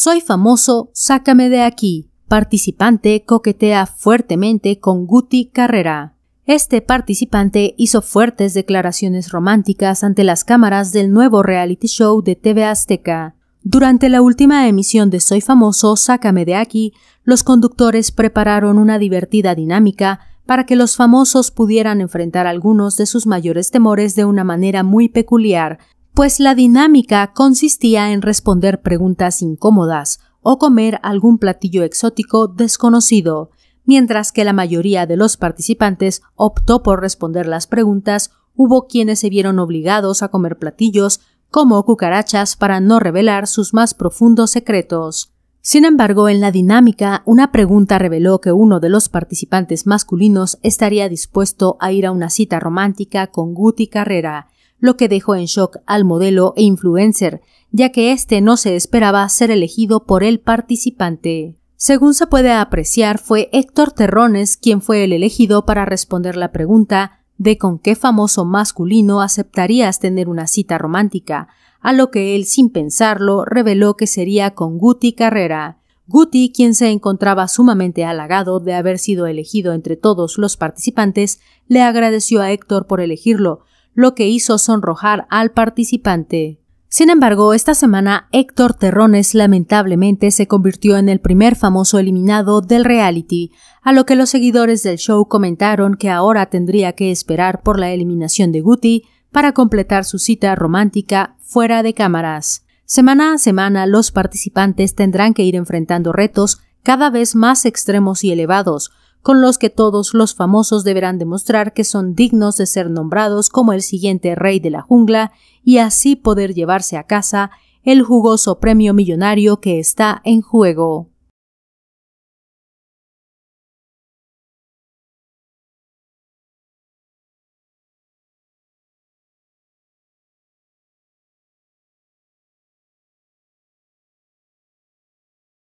Soy famoso, sácame de aquí. Participante coquetea fuertemente con Guti Carrera. Este participante hizo fuertes declaraciones románticas ante las cámaras del nuevo reality show de TV Azteca. Durante la última emisión de Soy famoso, sácame de aquí, los conductores prepararon una divertida dinámica para que los famosos pudieran enfrentar algunos de sus mayores temores de una manera muy peculiar, pues la dinámica consistía en responder preguntas incómodas o comer algún platillo exótico desconocido, mientras que la mayoría de los participantes optó por responder las preguntas, hubo quienes se vieron obligados a comer platillos como cucarachas para no revelar sus más profundos secretos. Sin embargo, en la dinámica, una pregunta reveló que uno de los participantes masculinos estaría dispuesto a ir a una cita romántica con Guti Carrera, lo que dejó en shock al modelo e influencer, ya que este no se esperaba ser elegido por el participante. Según se puede apreciar, fue Héctor Terrones quien fue el elegido para responder la pregunta de con qué famoso masculino aceptarías tener una cita romántica, a lo que él, sin pensarlo, reveló que sería con Guti Carrera. Guti, quien se encontraba sumamente halagado de haber sido elegido entre todos los participantes, le agradeció a Héctor por elegirlo, lo que hizo sonrojar al participante. Sin embargo, esta semana Héctor Terrones lamentablemente se convirtió en el primer famoso eliminado del reality, a lo que los seguidores del show comentaron que ahora tendría que esperar por la eliminación de Guti para completar su cita romántica fuera de cámaras. Semana a semana los participantes tendrán que ir enfrentando retos cada vez más extremos y elevados, con los que todos los famosos deberán demostrar que son dignos de ser nombrados como el siguiente rey de la jungla y así poder llevarse a casa el jugoso premio millonario que está en juego.